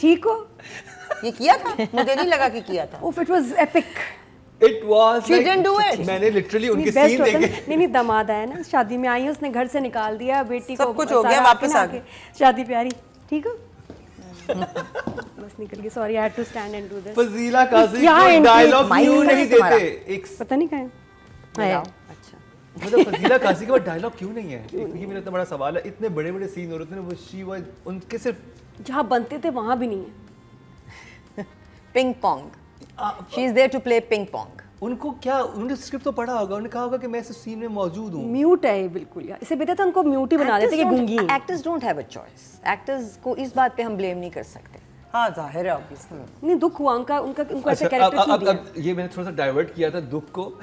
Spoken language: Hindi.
ठीक हो ये किया था मुझे नहीं लगा कि किया था of it was epic It was. She like, didn't do it. मैंने लिटरली उनके सीन देखे. नहीं नहीं दमाद आया ना शादी में आई उसने घर से निकाल दिया बेटी सब को कुछ हो गया वापस आ गए शादी प्यारी ठीक हो बस निकल गई sorry I had to stand and do this Fazila Qazi dialogue यू नहीं देते एक पता नहीं कहां है अच्छा मतलब काजी के बाद डायलॉग क्यों नहीं है क्योंकि मेरा इतना बड़ा सवाल है इतने बड़े बड़े सीन और इतने उनके सिर्फ जहाँ बनते थे वहाँ भी नहीं है ping pong she is there to play ping pong उनको क्या उन्होंने स्क्रिप्ट तो पढ़ा होगा उन्होंने कहा होगा कि मैं इस सीन में मौजूद हूँ म्यूट है बिल्कुल यार इसे बेहतर था उनको म्यूट ही बना देते गूंगी actors don't have a choice actors को इस बात पे हम ब्लेम नहीं कर सकते हाँ जाहिर है ऑब्वियसली नहीं दुख हुआ उनका उनका उनको अच्छा, कैरेक्टर ये मैंने थोड़ा सा डाइवर्ट किया था दुख को